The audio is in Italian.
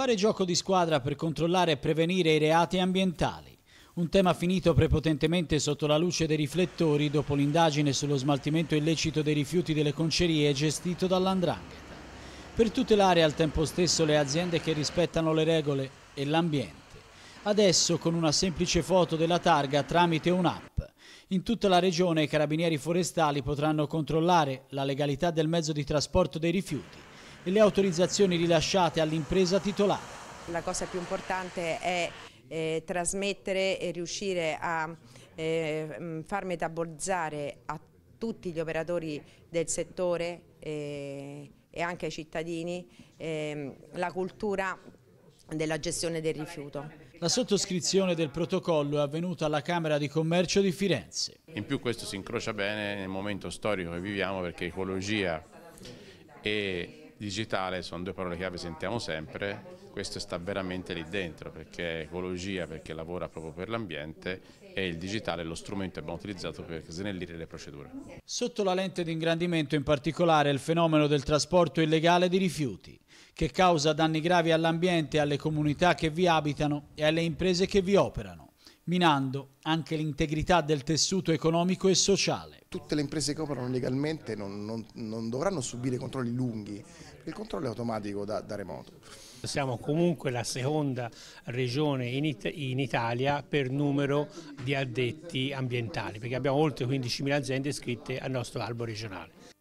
Fare gioco di squadra per controllare e prevenire i reati ambientali. Un tema finito prepotentemente sotto la luce dei riflettori dopo l'indagine sullo smaltimento illecito dei rifiuti delle concerie gestito dall'Andrangheta. Per tutelare al tempo stesso le aziende che rispettano le regole e l'ambiente. Adesso con una semplice foto della targa tramite un'app. In tutta la regione i carabinieri forestali potranno controllare la legalità del mezzo di trasporto dei rifiuti e le autorizzazioni rilasciate all'impresa titolare. La cosa più importante è eh, trasmettere e riuscire a eh, mm, far metabolizzare a tutti gli operatori del settore eh, e anche ai cittadini ehm, la cultura della gestione del rifiuto. La sottoscrizione del protocollo è avvenuta alla Camera di Commercio di Firenze. In più questo si incrocia bene nel momento storico che viviamo perché ecologia e digitale sono due parole chiave che sentiamo sempre, questo sta veramente lì dentro perché è ecologia, perché lavora proprio per l'ambiente e il digitale è lo strumento che abbiamo utilizzato per snellire le procedure. Sotto la lente di ingrandimento in particolare il fenomeno del trasporto illegale di rifiuti che causa danni gravi all'ambiente, alle comunità che vi abitano e alle imprese che vi operano minando anche l'integrità del tessuto economico e sociale. Tutte le imprese che operano legalmente non, non, non dovranno subire controlli lunghi, il controllo è automatico da, da remoto. Siamo comunque la seconda regione in, It in, Italia per numero di addetti ambientali, perché abbiamo oltre 15.000 aziende iscritte al nostro albo regionale.